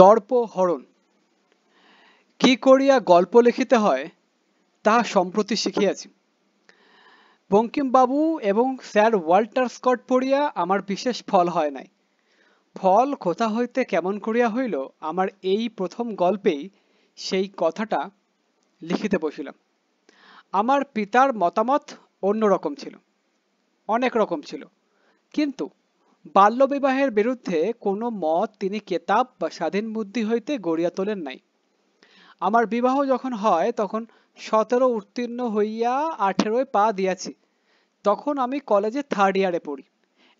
দর্প হরণ কি করিয়া গল্প লিখিতে হয় তাহা সম্প্রতি শিখিয়াছি বঙ্কিমবাবু এবং স্যার ওয়াল্টার স্কট পড়িয়া আমার বিশেষ ফল হয় নাই ফল কোথা হইতে কেমন করিয়া হইল আমার এই প্রথম গল্পেই সেই কথাটা লিখিতে বসিলাম আমার পিতার মতামত অন্যরকম ছিল অনেক রকম ছিল কিন্তু বাল্যবিবাহের বিরুদ্ধে কোনো মত তিনি কেতাব বা স্বাধীন বুদ্ধি হইতে গড়িয়া তোলেন নাই আমার বিবাহ যখন হয় তখন সতেরো উত্তীর্ণ হইয়া আঠেরোয় পা দিয়াছি তখন আমি কলেজে থার্ড ইয়ারে পড়ি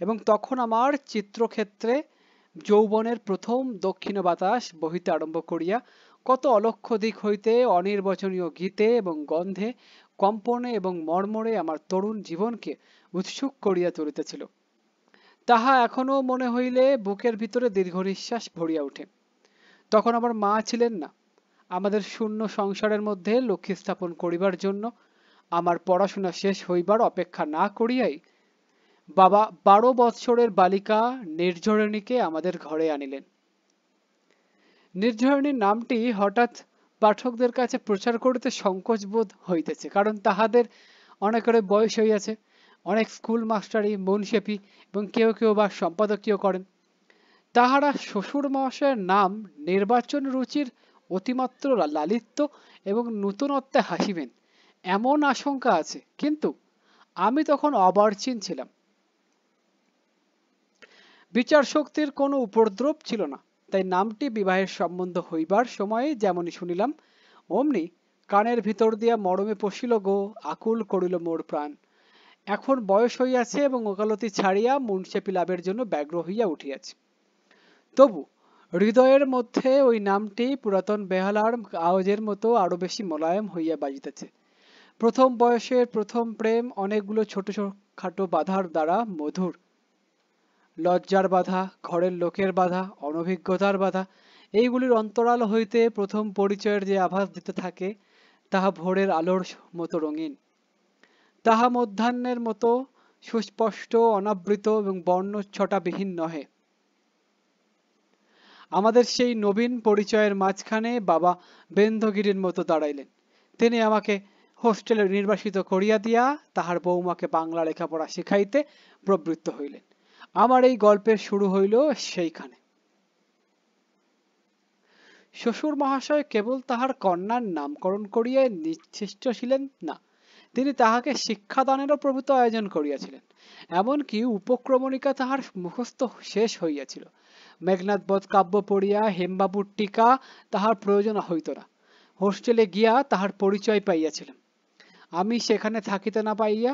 এবং তখন আমার চিত্রক্ষেত্রে যৌবনের প্রথম দক্ষিণ বাতাস বহিতে আরম্ভ করিয়া কত অলক্ষ দিক হইতে অনির্বচনীয় গীতে এবং গন্ধে কম্পনে এবং মর্মরে আমার তরুণ জীবনকে উৎসুক করিয়া তুলিতেছিল তাহা এখনও মনে হইলে বুকের ভিতরে দীর্ঘ নিঃশ্বাস ভরিয়া ওঠে তখন আমার মা ছিলেন না আমাদের শূন্য সংসারের মধ্যে লক্ষ্মী স্থাপন করিবার জন্য আমার পড়াশোনা শেষ হইবার অপেক্ষা না করিয়াই বাবা বারো বৎসরের বালিকা নির্ঝরণীকে আমাদের ঘরে আনিলেন নির্ঝরণীর নামটি হঠাৎ পাঠকদের কাছে প্রচার করিতে সংকোচ বোধ হইতেছে কারণ তাহাদের অনেকের বয়স হইয়াছে অনেক স্কুল মাস্টারি মুন্সেপি এবং কেউ কেউ বা সম্পাদকীয় করেন তাহারা শ্বশুর মহাশয়ের নাম নির্বাচন রুচির অতিমাত্র লালিত্য এবং নূতনত্বে হাসিবেন এমন আশঙ্কা আছে কিন্তু আমি তখন অবার্চিন ছিলাম বিচার শক্তির কোনো উপদ্রব ছিল না তাই নামটি বিবাহের সম্বন্ধ হইবার সময়ে যেমনই শুনিলাম অমনি কানের ভিতর দিয়া মরমে পশিল গো আকুল করিল মোর প্রাণ এখন বয়স হইয়াছে এবং ওকালতি ছাড়িয়া মুন্সেপি লাভের জন্য ব্যগ্র হইয়া উঠিয়াছে তবু হৃদয়ের মধ্যে ওই নামটি পুরাতন বেহালার আওয়াজের মতো আরো বেশি মোলায়েম হইয়া বাজিতেছে প্রথম বয়সের প্রথম প্রেম অনেকগুলো ছোট খাটো বাধার দ্বারা মধুর লজ্জার বাধা ঘরের লোকের বাধা অনভিজ্ঞতার বাধা এইগুলির অন্তরাল হইতে প্রথম পরিচয়ের যে আভাস দিতে থাকে তাহা ভোরের আলোর মতো রঙিন তাহা মধ্যাহ্নের মতো সুস্পষ্ট অনাবৃত এবং বর্ণ বর্ণচ্ছটাবিহীন নহে আমাদের সেই নবীন পরিচয়ের মাঝখানে বাবা বেন্ধগিরির মতো দাঁড়াইলেন তিনি আমাকে হোস্টেলে নির্বাসিত করিয়া দিয়া তাহার বৌমাকে বাংলা লেখাপড়া শেখাইতে প্রবৃত্ত হইলেন আমার এই গল্পের শুরু হইল সেইখানে শ্বশুর মহাশয় কেবল তাহার কন্যার নামকরণ করিয়া নিশ্চিষ্ট ছিলেন না তিনি তাহাকে শিক্ষাদানেরও প্রভূত আয়োজন করিয়াছিলেন এমনকি উপক্রমণিকা তাহার মুখস্থ শেষ হইয়াছিল মেঘনাথবধ কাব্য পড়িয়া হেমবাবুর টিকা তাহার প্রয়োজন হইত না হোস্টেলে গিয়া তাহার পরিচয় পাইয়াছিলেন আমি সেখানে থাকিতে না পাইয়া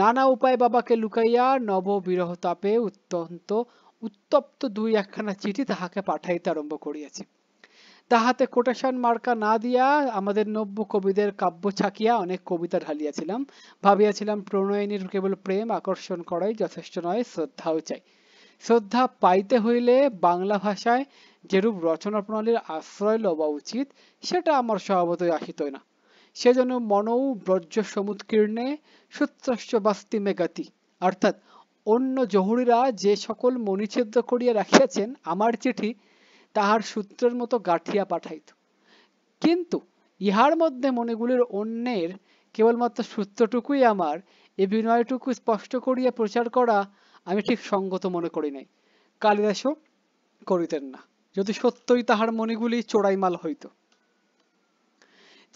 নানা উপায় বাবাকে লুকাইয়া নব বিরহ তাপে অত্যন্ত উত্তপ্ত দুই একখানা চিঠি তাহাকে পাঠাইতে আরম্ভ করিয়াছি তাহাতে কোটেশন মার্কা না দিয়া আমাদের নব্য কবিদের কাব্য ছাকিয়া অনেক কবিতা ঢালিয়াছিলাম ভাবিয়াছিলাম প্রণয়নীর কেবল প্রেম আকর্ষণ করাই যথেষ্ট নয় শ্রদ্ধাও চাই শ্রদ্ধা পাইতে হইলে বাংলা ভাষায় যেরূপ রচনা প্রণালীর আশ্রয় লওয়া উচিত সেটা আমার স্বভাবতই আসিত না সেজন্য মনৌ ব্রজ্য সমুৎকীর্ণে সূত্রস্য মেগাতি অর্থাৎ অন্য জহুরিরা যে সকল মণিচ্ছেদ্য করিয়া রাখিয়াছেন আমার চিঠি তাহার সূত্রের মতো গাঁঠিয়া পাঠাইত কিন্তু ইহার মধ্যে মনেগুলির অন্যের কেবলমাত্র সূত্রটুকুই আমার এ বিনয়টুকু স্পষ্ট করিয়া প্রচার করা আমি ঠিক সঙ্গত মনে করি নাই কালিদাসও করিতেন না যদি সত্যই তাহার মনেগুলি চোরাইমাল হইত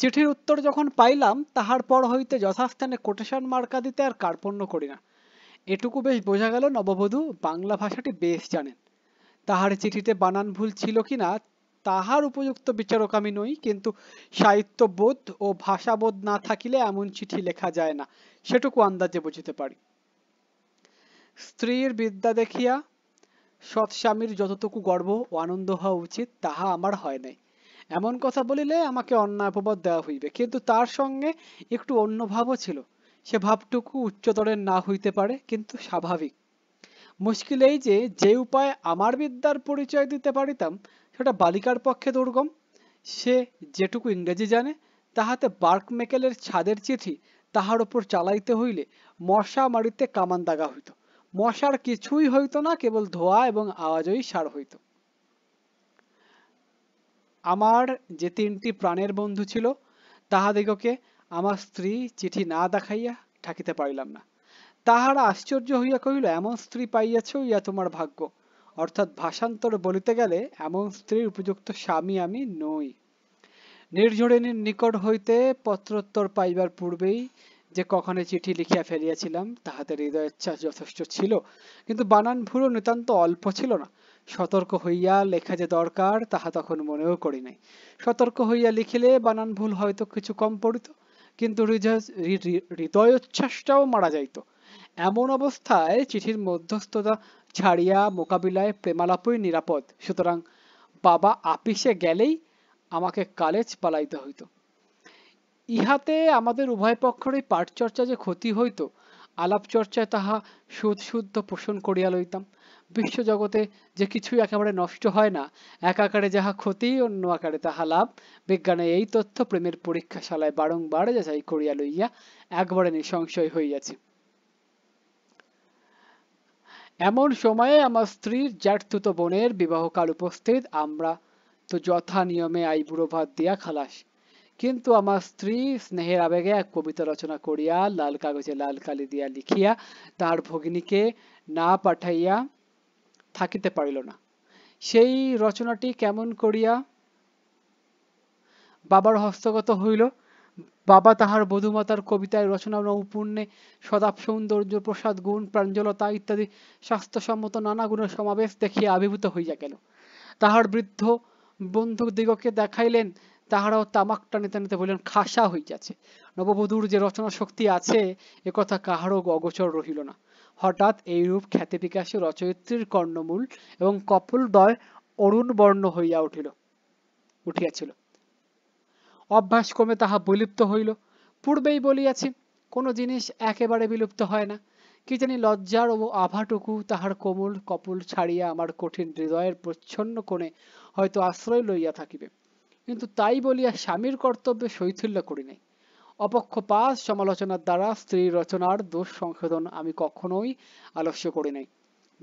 চিঠির উত্তর যখন পাইলাম তাহার পর হইতে যথাস্থানে কোটেশন মার্কা দিতে আর কার্পণ্য করি না এটুকু বেশ বোঝা গেল নববধূ বাংলা ভাষাটি বেশ জানেন তাহার চিঠিতে বানান ভুল ছিল কিনা তাহার উপযুক্ত বিচারক আমি নই কিন্তু সাহিত্যবোধ ও ভাষাবোধ না থাকিলে এমন চিঠি লেখা যায় না সেটুকু আন্দাজে বুঝিতে পারি স্ত্রীর বিদ্যা দেখিয়া সৎস্বামীর যতটুকু গর্ব ও আনন্দ হওয়া উচিত তাহা আমার হয় নাই এমন কথা বলিলে আমাকে অন্যায় অপবাদ দেওয়া হইবে কিন্তু তার সঙ্গে একটু অন্য ভাবও ছিল সে ভাবটুকু উচ্চতরের না হইতে পারে কিন্তু স্বাভাবিক মুশকিল এই যে যে উপায়ে আমার বিদ্যার পরিচয় দিতে পারিতাম সেটা বালিকার পক্ষে দুর্গম সে যেটুকু ইংরেজি জানে তাহাতে বার্ক মেকেলের ছাদের চিঠি তাহার উপর চালাইতে হইলে মশা মারিতে কামান দাগা হইত মশার কিছুই হইত না কেবল ধোয়া এবং আওয়াজই সার হইত আমার যে তিনটি প্রাণের বন্ধু ছিল তাহাদিগকে আমার স্ত্রী চিঠি না দেখাইয়া থাকিতে পারিলাম না তাহারা আশ্চর্য হইয়া কহিল এমন স্ত্রী পাইয়াছ ইয়া তোমার ভাগ্য অর্থাৎ ভাষান্তর বলিতে গেলে এমন স্ত্রীর উপযুক্ত স্বামী আমি নই নির্ঝরিণীর নিকট হইতে পত্রোত্তর পাইবার পূর্বেই যে কখনো চিঠি লিখিয়া ফেলিয়াছিলাম তাহাতে হৃদয়েচ্ছা যথেষ্ট ছিল কিন্তু বানান ভুলও নিতান্ত অল্প ছিল না সতর্ক হইয়া লেখা যে দরকার তাহা তখন মনেও করি নাই সতর্ক হইয়া লিখিলে বানান ভুল হয়তো কিছু কম পড়িত কিন্তু হৃদয়োচ্ছ্বাসটাও মারা যাইত এমন অবস্থায় চিঠির মধ্যস্থতা ছাড়িয়া মোকাবিলায় প্রেমালাপই নিরাপদ সুতরাং বাবা আপিসে গেলেই আমাকে কালেজ পালাইতে হইত ইহাতে আমাদের উভয় পক্ষেরই পাঠচর্চা যে ক্ষতি হইত আলাপচর্চায় তাহা সুদ শুদ্ধ পোষণ করিয়া লইতাম বিশ্বজগতে যে কিছুই একেবারে নষ্ট হয় না এক আকারে যাহা ক্ষতি অন্য আকারে তাহা লাভ বিজ্ঞানে এই তথ্য প্রেমের পরীক্ষাশালায় বারংবার যাচাই করিয়া লইয়া একবারে নিঃসংশয় হইয়াছে এমন সময়ে আমার স্ত্রীর জ্যাঠতুতো বোনের বিবাহকাল উপস্থিত আমরা তো যথা নিয়মে আইবুড়ো ভাত দিয়া খালাস কিন্তু আমার স্ত্রী স্নেহের আবেগে এক কবিতা রচনা করিয়া লাল কাগজে লাল কালি দিয়া লিখিয়া তাহার ভগিনীকে না পাঠাইয়া থাকিতে পারিল না সেই রচনাটি কেমন করিয়া বাবার হস্তগত হইল বাবা তাহার বধূমাতার কবিতায় রচনা নৈপুণ্যে সদাপ সৌন্দর্য প্রসাদ গুণ প্রাঞ্জলতা ইত্যাদি স্বাস্থ্যসম্মত নানা গুণের সমাবেশ দেখিয়া আবির্ভূত হইয়া গেল তাহার বৃদ্ধ বন্ধু দিগকে দেখাইলেন তাহারাও তামাক টানিতে টানিতে বলিলেন খাসা হইয়াছে নববধূর যে রচনা শক্তি আছে এ কথা কাহারও অগোচর রহিল না হঠাৎ এইরূপ খ্যাতি বিকাশে রচয়িত্রীর কর্ণমূল এবং কপলদয় অরুণ বর্ণ হইয়া উঠিল উঠিয়াছিল অভ্যাস ক্রমে তাহা বিলুপ্ত হইল পূর্বেই বলিয়াছি কোনো জিনিস একেবারে বিলুপ্ত হয় না কি জানি লজ্জার ও আভাটুকু তাহার কোমল কপল ছাড়িয়া আমার কঠিন হৃদয়ের প্রচ্ছন্ন কোণে হয়তো আশ্রয় লইয়া থাকিবে কিন্তু তাই বলিয়া স্বামীর কর্তব্যে শৈথিল্য করি নাই অপক্ষপাত সমালোচনার দ্বারা স্ত্রী রচনার দোষ সংশোধন আমি কখনোই আলস্য করি নাই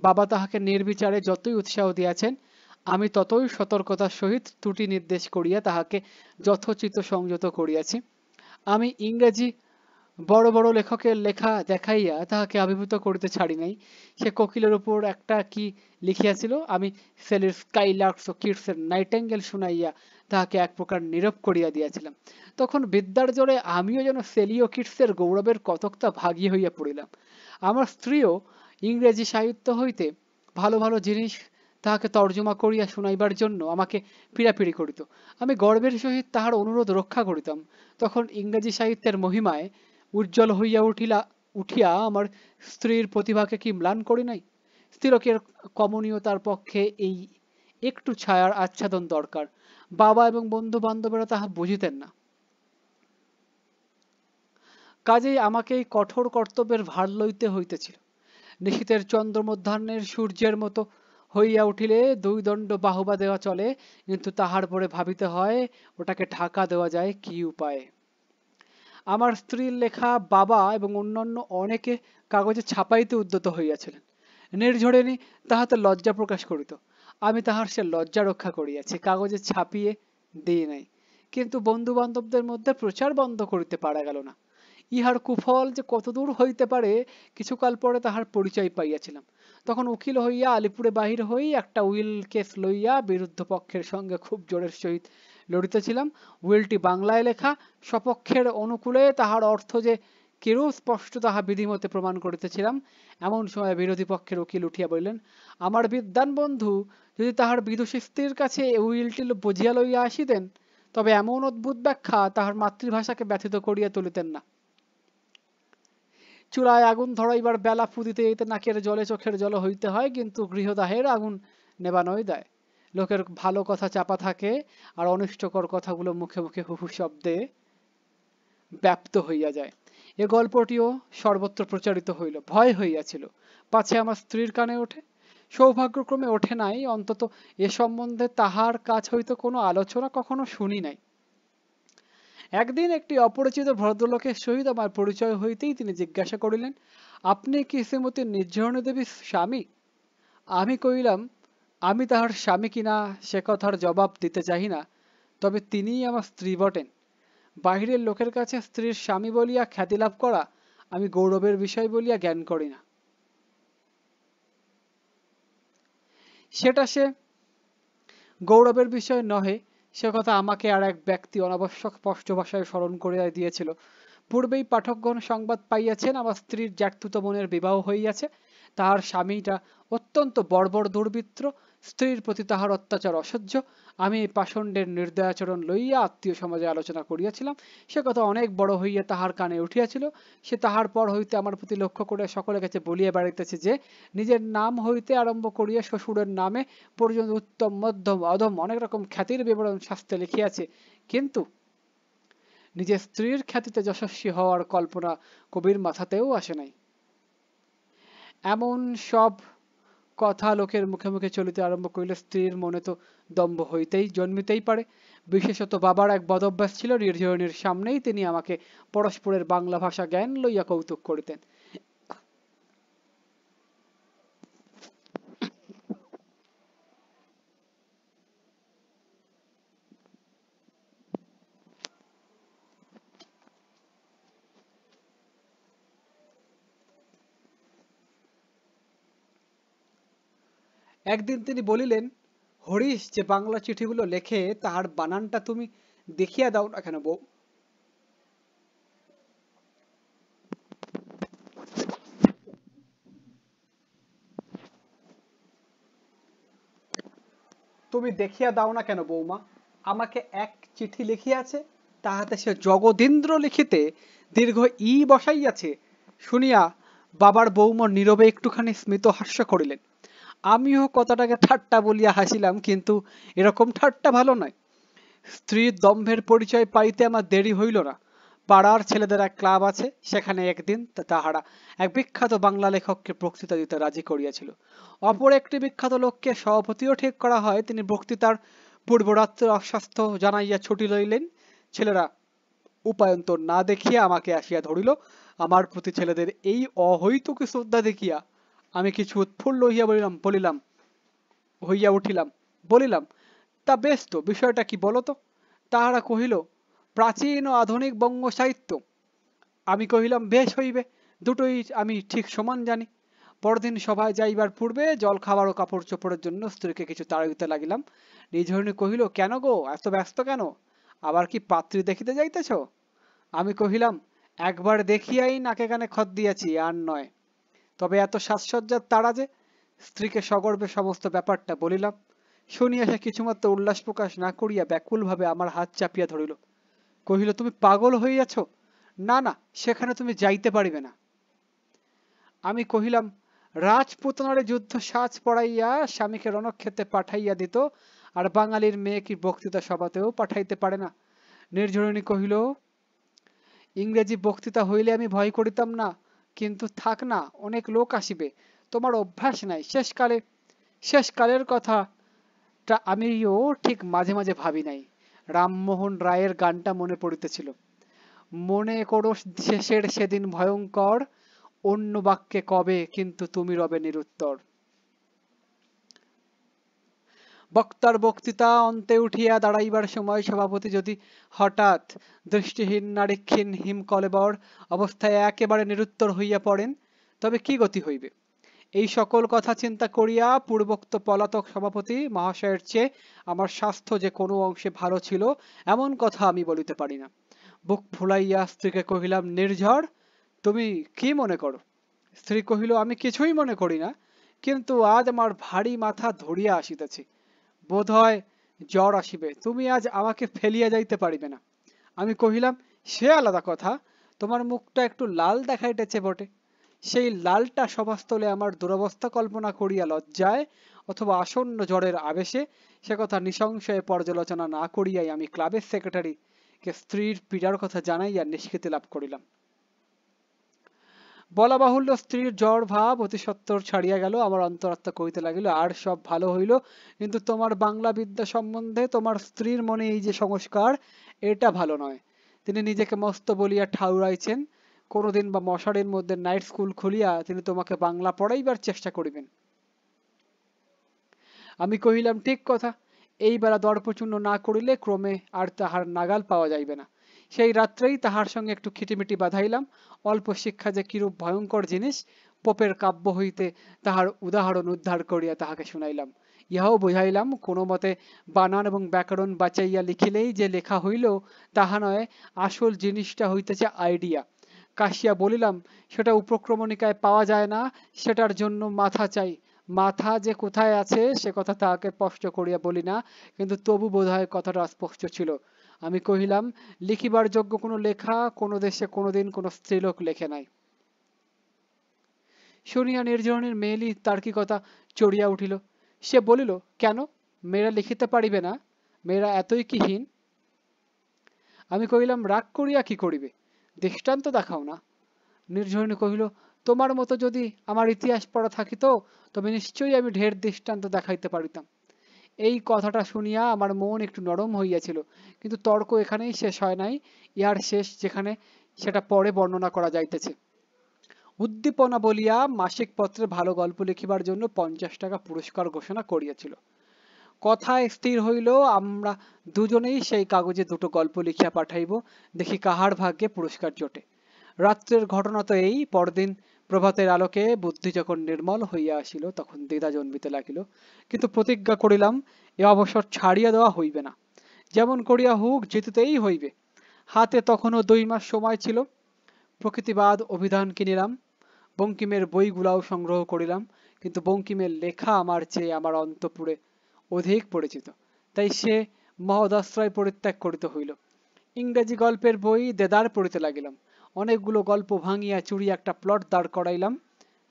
বাবা তাহাকে নির্বিচারে যতই উৎসাহ দিয়াছেন আমি ততই সতর্কতার সহিত ত্রুটি নির্দেশ করিয়া তাহাকে যথোচিত সংযত করিয়াছি আমি ইংরেজি বড় বড় লেখকের লেখা দেখাইয়া তাহাকে আবির্ভূত করিতে ছাড়ি নাই সে কোকিলের উপর একটা কি লিখিয়াছিল আমি সেলির স্কাইলার্কস ও কিটসের নাইটেঙ্গেল শুনাইয়া তাহাকে এক প্রকার নীরব করিয়া দিয়াছিলাম তখন বিদ্যার জোরে আমিও যেন সেলি ও কিটসের গৌরবের কতকটা ভাগী হইয়া পড়িলাম আমার স্ত্রীও ইংরেজি সাহিত্য হইতে ভালো ভালো জিনিস তাহাকে তর্জমা করিয়া শুনাইবার জন্য আমাকে পীড়াপিড়ি করিত আমি গর্বের সহিত তাহার অনুরোধ রক্ষা করিতাম তখন ইংরেজি সাহিত্যের মহিমায় উজ্জ্বল হইয়া উঠিলা উঠিয়া আমার স্ত্রীর প্রতিভাকে কি ম্লান করি নাই স্ত্রীলোকের কমনীয়তার পক্ষে এই একটু ছায়ার আচ্ছাদন দরকার বাবা এবং বন্ধু বান্ধবেরা তাহা বুঝিতেন না কাজেই আমাকে এই কঠোর কর্তব্যের ভার লইতে হইতেছিল নিশীতের চন্দ্র মধ্যাহ্নের সূর্যের মতো হইয়া উঠিলে দুই দণ্ড বাহুবা দেওয়া চলে কিন্তু তাহার পরে ভাবিতে হয় ওটাকে ঢাকা দেওয়া যায় কি উপায় আমার স্ত্রীর লেখা বাবা এবং অন্যান্য অনেকে কাগজে ছাপাইতে উদ্যত হইয়াছিলেন নির্ঝরিণী তাহাতে লজ্জা প্রকাশ করিত আমি তাহার সে লজ্জা রক্ষা করিয়াছি কাগজে ছাপিয়ে দিই নাই কিন্তু বন্ধু বান্ধবদের মধ্যে প্রচার বন্ধ করিতে পারা গেল না ইহার কুফল যে কতদূর হইতে পারে কিছুকাল পরে তাহার পরিচয় পাইয়াছিলাম তখন উকিল হইয়া আলিপুরে বাহির হই একটা উইল কেস লইয়া বিরুদ্ধ পক্ষের সঙ্গে খুব জোরের সহিত লড়িতেছিলাম উইলটি বাংলায় লেখা স্বপক্ষের অনুকূলে তাহার অর্থ যে কেউ স্পষ্ট তাহা বিধিমতে প্রমাণ করিতেছিলাম এমন সময় বিরোধী পক্ষের উকিল উঠিয়া বলিলেন আমার বিদ্যান বন্ধু যদি তাহার বিদুষিস্ত্রীর কাছে উইলটি বুঝিয়া লইয়া আসিতেন তবে এমন অদ্ভুত ব্যাখ্যা তাহার মাতৃভাষাকে ব্যথিত করিয়া তুলিতেন না চূড়ায় আগুন ধরাইবার বেলা ফুদিতে এতে নাকের জলে চোখের জল হইতে হয় কিন্তু গৃহদাহের আগুন নেবানোই দেয় লোকের ভালো কথা চাপা থাকে আর অনিষ্টকর কথাগুলো মুখে মুখে হুহু শব্দে ব্যাপ্ত হইয়া যায় এ গল্পটিও সর্বত্র প্রচারিত হইল ভয় হইয়াছিল পাছে আমার স্ত্রীর কানে ওঠে সৌভাগ্যক্রমে ওঠে নাই অন্তত এ সম্বন্ধে তাহার কাছ হইতে কোনো আলোচনা কখনো শুনি নাই একদিন একটি অপরিচিত ভদ্রলোকের সহিত আমার পরিচয় হইতেই তিনি জিজ্ঞাসা করিলেন আপনি কি শ্রীমতী নির্ঝরণ দেবীর স্বামী আমি কইলাম আমি তাহার স্বামী কিনা সে কথার জবাব দিতে চাহি না তবে তিনিই আমার স্ত্রী বটেন বাহিরের লোকের কাছে স্ত্রীর স্বামী বলিয়া খ্যাতি লাভ করা আমি গৌরবের বিষয় বলিয়া জ্ঞান করি না সেটা সে গৌরবের বিষয় নহে সে কথা আমাকে আর এক ব্যক্তি অনাবশ্যক স্পষ্ট ভাষায় স্মরণ করিয়া দিয়েছিল পূর্বেই পাঠকগণ সংবাদ পাইয়াছেন আমার স্ত্রীর জ্যাঠতুত বোনের বিবাহ হইয়াছে তাহার স্বামীটা অত্যন্ত বর্বর দুর্বৃত্ত স্ত্রীর প্রতি তাহার অত্যাচার অসহ্য আমি পাষণ্ডের নির্দয়াচরণ লইয়া আত্মীয় সমাজে আলোচনা করিয়াছিলাম সে কথা অনেক বড় হইয়া তাহার কানে উঠিয়াছিল সে তাহার পর হইতে আমার প্রতি লক্ষ্য করিয়া সকলের কাছে বলিয়া বেড়াইতেছে যে নিজের নাম হইতে আরম্ভ করিয়া শ্বশুরের নামে পর্যন্ত উত্তম মধ্যম অধম অনেক রকম খ্যাতির বিবরণ শাস্তে লিখিয়াছে কিন্তু নিজের স্ত্রীর খ্যাতিতে যশস্বী হওয়ার কল্পনা কবির মাথাতেও আসে নাই এমন সব কথা লোকের মুখে মুখে চলিতে আরম্ভ করিলে স্ত্রীর মনে তো দম্ভ হইতেই জন্মিতেই পারে বিশেষত বাবার এক বদভ্যাস ছিল নির্ঝরণীর সামনেই তিনি আমাকে পরস্পরের বাংলা ভাষা জ্ঞান লইয়া কৌতুক করিতেন একদিন তিনি বলিলেন হরিশ যে বাংলা চিঠিগুলো লেখে তার বানানটা তুমি দেখিয়া দাও না কেন বউ তুমি দেখিয়া দাও না কেন বৌমা আমাকে এক চিঠি লিখিয়াছে তাহাতে সে জগদীন্দ্র লিখিতে দীর্ঘ ই বসাইয়াছে শুনিয়া বাবার বৌমা নীরবে একটুখানি স্মিত হাস্য করিলেন আমিও কথাটাকে ঠাট্টা বলিয়া হাসিলাম কিন্তু এরকম ঠাট্টা ভালো নয় স্ত্রীর দম্ভের পরিচয় পাইতে আমার দেরি হইল না পাড়ার ছেলেদের এক ক্লাব আছে সেখানে একদিন তাহারা এক বিখ্যাত বাংলা লেখককে বক্তৃতা দিতে রাজি করিয়াছিল অপর একটি বিখ্যাত লোককে সভাপতিও ঠিক করা হয় তিনি বক্তৃতার পূর্বরাত্রে অস্বাস্থ্য জানাইয়া ছুটি লইলেন ছেলেরা উপায়ন্তর না দেখিয়া আমাকে আসিয়া ধরিল আমার প্রতি ছেলেদের এই অহৈতুক শ্রদ্ধা দেখিয়া আমি কিছু উৎফুল্ল হইয়া বলিলাম বলিলাম হইয়া উঠিলাম বলিলাম তা বেশ তো বিষয়টা কি বলতো তাহারা কহিল প্রাচীন ও আধুনিক বঙ্গ সাহিত্য আমি কহিলাম বেশ হইবে দুটোই আমি ঠিক সমান জানি পরদিন সভায় যাইবার পূর্বে জল খাবার ও কাপড় চোপড়ের জন্য স্ত্রীকে কিছু তাড়াইতে লাগিলাম নিজহরণী কহিল কেন গো এত ব্যস্ত কেন আবার কি পাত্রী দেখিতে যাইতেছ আমি কহিলাম একবার দেখিয়াই নাকে কানে খত দিয়াছি আর নয় তবে এত সাজসজ্জার তারা যে স্ত্রীকে সগর্বে সমস্ত ব্যাপারটা বলিলাম শুনিয়া সে কিছুমাত্র উল্লাস প্রকাশ না করিয়া ব্যাকুলভাবে আমার হাত চাপিয়া ধরিল কহিল তুমি পাগল হইয়াছ না না সেখানে তুমি যাইতে পারিবে না আমি কহিলাম রাজপুতনারে যুদ্ধ সাজ পড়াইয়া স্বামীকে রণক্ষেত্রে পাঠাইয়া দিত আর বাঙালির মেয়ে কি বক্তৃতা সভাতেও পাঠাইতে পারে না নির্ঝরিণী কহিল ইংরেজি বক্তৃতা হইলে আমি ভয় করিতাম না কিন্তু থাক না অনেক লোক আসিবে তোমার অভ্যাস নাই শেষকালে শেষকালের কথাটা আমিও ঠিক মাঝে মাঝে ভাবি নাই রামমোহন রায়ের গানটা মনে পড়িতেছিল মনে করো শেষের সেদিন ভয়ঙ্কর অন্য বাক্যে কবে কিন্তু তুমি রবে নিরুত্তর বক্তার বক্তৃতা অন্তে উঠিয়া দাঁড়াইবার সময় সভাপতি যদি হঠাৎ দৃষ্টিহীন নারীক্ষীণ হিমকলেবর অবস্থায় একেবারে নিরুত্তর হইয়া পড়েন তবে কি গতি হইবে এই সকল কথা চিন্তা করিয়া পূর্বোক্ত পলাতক সভাপতি মহাশয়ের চেয়ে আমার স্বাস্থ্য যে কোনো অংশে ভালো ছিল এমন কথা আমি বলিতে পারি না বুক ফুলাইয়া স্ত্রীকে কহিলাম নির্ঝর তুমি কি মনে করো স্ত্রী কহিল আমি কিছুই মনে করি না কিন্তু আজ আমার ভারী মাথা ধরিয়া আসিতেছি বোধ হয় জ্বর আসিবে তুমি আজ আমাকে ফেলিয়া যাইতে পারিবে না আমি কহিলাম সে আলাদা কথা তোমার মুখটা একটু লাল দেখাইতেছে বটে সেই লালটা সভাস্থলে আমার দুরবস্থা কল্পনা করিয়া লজ্জায় অথবা আসন্ন জ্বরের আবেশে সে কথা নিঃসংশয়ে পর্যালোচনা না করিয়াই আমি ক্লাবের সেক্রেটারি কে স্ত্রীর পীড়ার কথা জানাইয়া নিষ্কৃতি লাভ করিলাম বলা বাহুল্য স্ত্রীর জ্বর ভাব অতি সত্তর ছাড়িয়া গেল আমার অন্তরাত্মা কইতে লাগিল আর সব ভালো হইল কিন্তু তোমার বাংলা বিদ্যা সম্বন্ধে তোমার স্ত্রীর মনে এই যে সংস্কার এটা ভালো নয় তিনি নিজেকে মস্ত বলিয়া ঠাউরাইছেন কোনোদিন বা মশারির মধ্যে নাইট স্কুল খুলিয়া তিনি তোমাকে বাংলা পড়াইবার চেষ্টা করিবেন আমি কহিলাম ঠিক কথা এইবার দর্পচূর্ণ না করিলে ক্রমে আর তাহার নাগাল পাওয়া যাইবে না সেই রাত্রেই তাহার সঙ্গে একটু খিটিমিটি বাঁধাইলাম অল্প শিক্ষা যে কিরূপ ভয়ঙ্কর জিনিস পোপের কাব্য হইতে তাহার উদাহরণ উদ্ধার করিয়া তাহাকে শুনাইলাম ইহাও বুঝাইলাম কোনো মতে বানান এবং ব্যাকরণ বাঁচাইয়া লিখিলেই যে লেখা হইল তাহা নয় আসল জিনিসটা হইতেছে আইডিয়া কাশিয়া বলিলাম সেটা উপক্রমণিকায় পাওয়া যায় না সেটার জন্য মাথা চাই মাথা যে কোথায় আছে সে কথা তাহাকে স্পষ্ট করিয়া বলি না কিন্তু তবু বোধ হয় কথাটা স্পষ্ট ছিল আমি কহিলাম লিখিবার যোগ্য কোনো লেখা কোনো দেশে কোনোদিন কোনো স্ত্রীলোক লেখে নাই শুনিয়া নির্জনের মেয়েলি তার্কিকতা চড়িয়া উঠিল সে বলিল কেন মেয়েরা লিখিতে পারিবে না মেয়েরা এতই কি হীন আমি কহিলাম রাগ করিয়া কি করিবে দৃষ্টান্ত দেখাও না নির্ঝরিণী কহিল তোমার মতো যদি আমার ইতিহাস পড়া থাকিত তবে নিশ্চয়ই আমি ঢের দৃষ্টান্ত দেখাইতে পারিতাম এই কথাটা শুনিয়া আমার মন একটু নরম হইয়াছিল কিন্তু তর্ক এখানেই শেষ হয় নাই ইহার শেষ যেখানে সেটা পরে বর্ণনা করা যাইতেছে উদ্দীপনা বলিয়া মাসিক পত্রে ভালো গল্প লিখিবার জন্য পঞ্চাশ টাকা পুরস্কার ঘোষণা করিয়াছিল কথায় স্থির হইল আমরা দুজনেই সেই কাগজে দুটো গল্প লিখিয়া পাঠাইব দেখি কাহার ভাগ্যে পুরস্কার জোটে রাত্রের ঘটনা তো এই পরদিন প্রভাতের আলোকে বুদ্ধি যখন নির্মল হইয়া আসিল তখন দ্বিধা জন্মিতে লাগিল কিন্তু প্রতিজ্ঞা করিলাম এ অবসর ছাড়িয়া দেওয়া হইবে না যেমন করিয়া হোক জিততেই হইবে হাতে তখনও দুই মাস সময় ছিল প্রকৃতিবাদ অভিধান কিনিলাম বঙ্কিমের বইগুলাও সংগ্রহ করিলাম কিন্তু বঙ্কিমের লেখা আমার চেয়ে আমার অন্তপুরে অধিক পরিচিত তাই সে মহদাশ্রয় পরিত্যাগ করিতে হইল ইংরেজি গল্পের বই দেদার পড়িতে লাগিলাম অনেকগুলো গল্প ভাঙিয়া চুরি একটা প্লট দাঁড় করাইলাম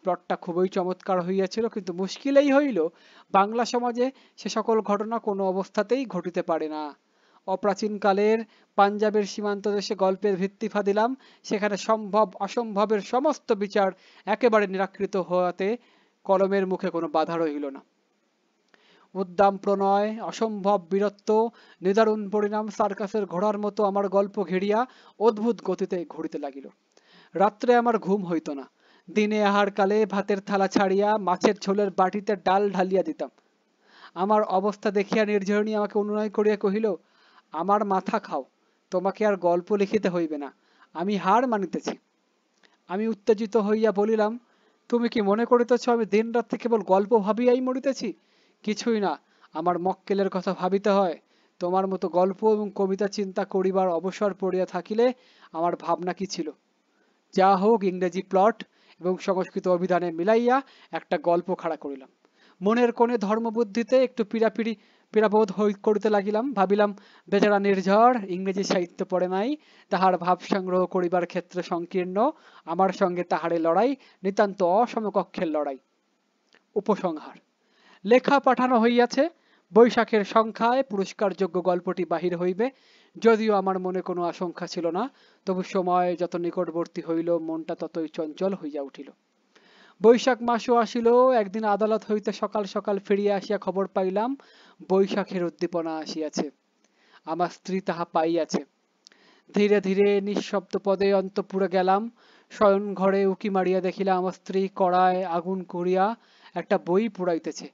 প্লটটা খুবই চমৎকার হইয়াছিল কিন্তু মুশকিলেই হইল বাংলা সমাজে সে সকল ঘটনা কোনো অবস্থাতেই ঘটিতে পারে না অপ্রাচীনকালের পাঞ্জাবের সীমান্ত দেশে গল্পের ভিত্তি ফাদিলাম সেখানে সম্ভব অসম্ভবের সমস্ত বিচার একেবারে নিরাকৃত হওয়াতে কলমের মুখে কোনো বাধা রইল না উদ্দাম প্রণয় অসম্ভব বীরত্ব নিদারুণ পরিণাম সার্কাসের ঘোড়ার মতো আমার গল্প ঘেরিয়া অদ্ভুত গতিতে ঘুরিতে লাগিল রাত্রে আমার ঘুম হইত না দিনে আহার কালে ভাতের থালা ছাড়িয়া মাছের ঝোলের বাটিতে ডাল ঢালিয়া দিতাম আমার অবস্থা দেখিয়া নির্ঝরণী আমাকে অনুনয় করিয়া কহিল আমার মাথা খাও তোমাকে আর গল্প লিখিতে হইবে না আমি হার মানিতেছি আমি উত্তেজিত হইয়া বলিলাম তুমি কি মনে করিতেছ আমি দিন রাত্রি কেবল গল্প ভাবিয়াই মরিতেছি কিছুই না আমার মক্কেলের কথা ভাবিতে হয় তোমার মতো গল্প এবং কবিতা চিন্তা করিবার অবসর পড়িয়া থাকিলে আমার ভাবনা কি ছিল যা হোক ইংরেজি প্লট এবং সংস্কৃত অভিধানে মিলাইয়া একটা গল্প খাড়া করিলাম মনের কোণে ধর্মবুদ্ধিতে একটু পিড়ি পীড়াবোধ হই করিতে লাগিলাম ভাবিলাম বেচারা নির্ঝর ইংরেজি সাহিত্য পড়ে নাই তাহার ভাব সংগ্রহ করিবার ক্ষেত্রে সংকীর্ণ আমার সঙ্গে তাহারে লড়াই নিতান্ত অসমকক্ষের লড়াই উপসংহার লেখা পাঠানো হইয়াছে বৈশাখের সংখ্যায় পুরস্কারযোগ্য গল্পটি বাহির হইবে যদিও আমার মনে কোনো আশঙ্কা ছিল না তবু সময় যত নিকটবর্তী হইল মনটা ততই চঞ্চল হইয়া উঠিল বৈশাখ মাসও আসিল একদিন আদালত হইতে সকাল সকাল ফিরিয়া আসিয়া খবর পাইলাম বৈশাখের উদ্দীপনা আসিয়াছে আমার স্ত্রী তাহা পাইয়াছে ধীরে ধীরে নিঃশব্দ পদে অন্তপুরে গেলাম শয়ন ঘরে উকি মারিয়া দেখিলাম আমার স্ত্রী কড়ায় আগুন করিয়া একটা বই পুড়াইতেছে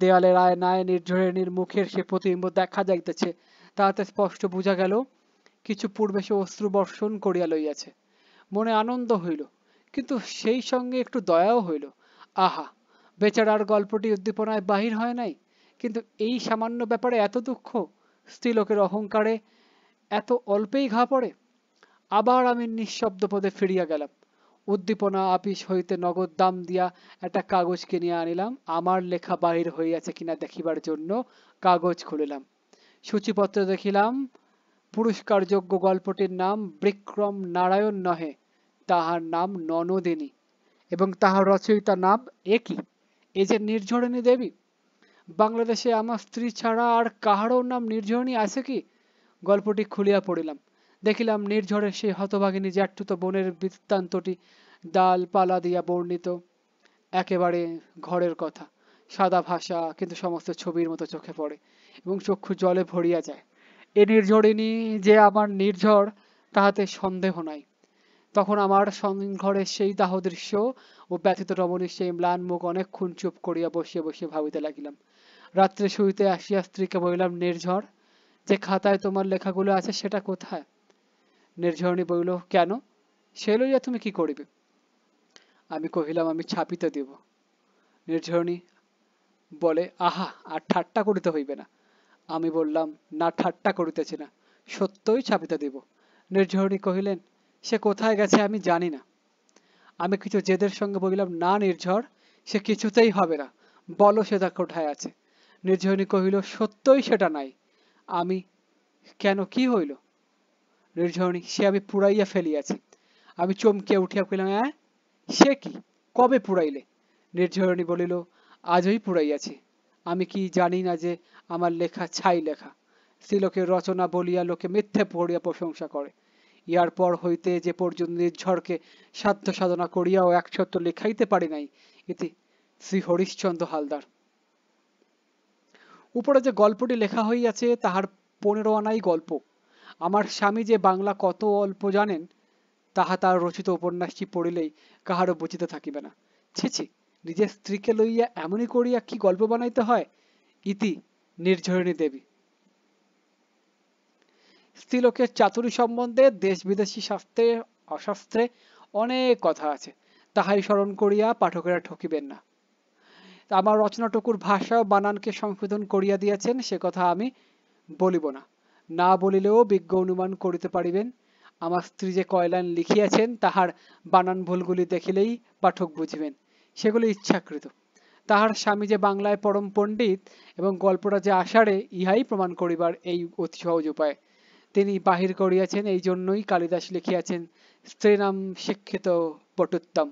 দেয়ালের আয়নায় নির্ঝরিণীর মুখের সে প্রতিবিম্ব দেখা যাইতেছে তাহাতে স্পষ্ট বুঝা গেল কিছু পূর্বে সে অশ্রু বর্ষণ করিয়া লইয়াছে মনে আনন্দ হইল কিন্তু সেই সঙ্গে একটু দয়াও হইল আহা বেচারার গল্পটি উদ্দীপনায় বাহির হয় নাই কিন্তু এই সামান্য ব্যাপারে এত দুঃখ স্ত্রীলোকের অহংকারে এত অল্পেই ঘা পড়ে আবার আমি নিঃশব্দ পদে ফিরিয়া গেলাম উদ্দীপনা আপিস হইতে নগদ দাম দিয়া একটা কাগজ কিনিয়া আনিলাম আমার লেখা বাহির হইয়াছে কিনা দেখিবার জন্য কাগজ খুলিলাম সূচিপত্র দেখিলাম পুরস্কারযোগ্য গল্পটির নাম বিক্রম নারায়ণ নহে তাহার নাম ননদিনী এবং তাহার রচয়িতা নাম একই এ যে নির্ঝরণী দেবী বাংলাদেশে আমার স্ত্রী ছাড়া আর কাহারও নাম নির্ঝরণী আছে কি গল্পটি খুলিয়া পড়িলাম দেখিলাম নির্ঝরের সেই হতভাগিনী জ্যাঠুত বোনের বৃত্তান্তটি ডাল পালা দিয়া বর্ণিত একেবারে ঘরের কথা সাদা ভাষা কিন্তু সমস্ত ছবির মতো চোখে পড়ে এবং চক্ষু জলে ভরিয়া যায় এ নির্ঝরিণী যে আমার নির্ঝর তাহাতে সন্দেহ নাই তখন আমার ঘরে সেই দাহ দৃশ্য ও ব্যথিত রমণীর সেই ম্লান মুখ অনেকক্ষণ চুপ করিয়া বসিয়া বসিয়া ভাবিতে লাগিলাম রাত্রে শুইতে আসিয়া স্ত্রীকে বলিলাম নির্ঝর যে খাতায় তোমার লেখাগুলো আছে সেটা কোথায় নির্ঝরণী বলিল কেন সে লইয়া তুমি কি করিবে আমি কহিলাম আমি ছাপিতে দিব নির্ঝরণী বলে আহা আর ঠাট্টা করিতে হইবে না আমি বললাম না ঠাট্টা করিতেছি না সত্যই ছাপিতে দিব নির্ঝরণী কহিলেন সে কোথায় গেছে আমি জানি না আমি কিছু জেদের সঙ্গে বলিলাম না নির্ঝর সে কিছুতেই হবে না বলো সে তা কোথায় আছে নির্ঝরণী কহিল সত্যই সেটা নাই আমি কেন কি হইল নির্ঝরণী সে আমি পুড়াইয়া ফেলিয়াছি আমি চমকিয়া উঠিয়া কইলাম হ্যাঁ সে কি কবে পুড়াইলে নির্ঝরণী বলিল আজই পুড়াইয়াছি আমি কি জানি না যে আমার লেখা ছাই লেখা স্ত্রীলোকের রচনা বলিয়া লোকে মিথ্যে পড়িয়া প্রশংসা করে ইয়ার পর হইতে যে পর্যন্ত নির্ঝরকে সাধ্য সাধনা করিয়াও সত্য লেখাইতে পারি নাই ইতি শ্রী হরিশ্চন্দ্র হালদার উপরে যে গল্পটি লেখা হইয়াছে তাহার পনেরো আনাই গল্প আমার স্বামী যে বাংলা কত অল্প জানেন তাহা তার রচিত উপন্যাসটি পড়িলেই কাহারও বুঝিতে থাকিবে না ছি ছি নিজের স্ত্রীকে লইয়া এমনই করিয়া কি গল্প বানাইতে হয় ইতি নির্ঝরিণী দেবী স্ত্রীলোকের চাতুরী সম্বন্ধে দেশ বিদেশী শাস্ত্রে অশাস্ত্রে অনেক কথা আছে তাহাই স্মরণ করিয়া পাঠকেরা ঠকিবেন না আমার রচনাটুকুর ভাষা বানানকে সংশোধন করিয়া দিয়াছেন সে কথা আমি বলিব না না বলিলেও বিজ্ঞ অনুমান করিতে পারিবেন আমার স্ত্রী যে কয়লান লিখিয়াছেন তাহার বানান ভুলগুলি দেখিলেই পাঠক বুঝিবেন সেগুলি ইচ্ছাকৃত তাহার স্বামী যে বাংলায় পরম পণ্ডিত এবং গল্পটা যে আষাঢ়ে ইহাই প্রমাণ করিবার এই অতি সহজ উপায় তিনি বাহির করিয়াছেন এই জন্যই কালিদাস লিখিয়াছেন নাম শিক্ষিত পটুত্তম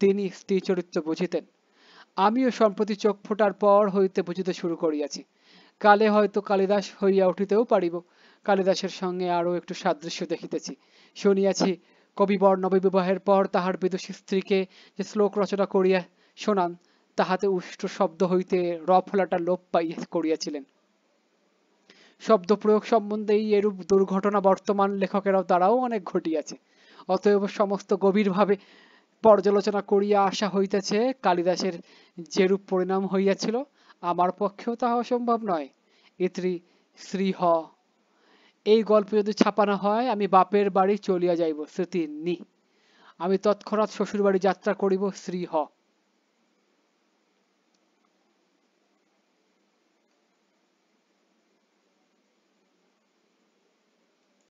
তিনি স্ত্রী চরিত্র বুঝিতেন আমিও সম্প্রতি চোখ ফোটার পর হইতে বুঝিতে শুরু করিয়াছি কালে হয়তো কালিদাস হইয়া উঠিতেও পারিব কালিদাসের সঙ্গে আরও একটু সাদৃশ্য দেখিতেছি শুনিয়াছি কবিবর বর্ণবী বিবাহের পর তাহার বিদুষী স্ত্রীকে যে শ্লোক রচনা করিয়া শোনান তাহাতে উষ্ট শব্দ হইতে রফলাটা লোপ পাইয়া করিয়াছিলেন শব্দ প্রয়োগ সম্বন্ধে এরূপ দুর্ঘটনা বর্তমান লেখকেরা দ্বারাও অনেক ঘটিয়াছে অতএব সমস্ত গভীরভাবে পর্যালোচনা করিয়া আসা হইতেছে কালিদাসের যেরূপ পরিণাম হইয়াছিল আমার পক্ষেও তাহা সম্ভব নয় ইত্রি শ্রী হ এই গল্প যদি ছাপানো হয় আমি বাপের বাড়ি চলিয়া যাইব স্মৃতি নি আমি তৎক্ষণাৎ শ্বশুর বাড়ি যাত্রা করিব শ্রী হ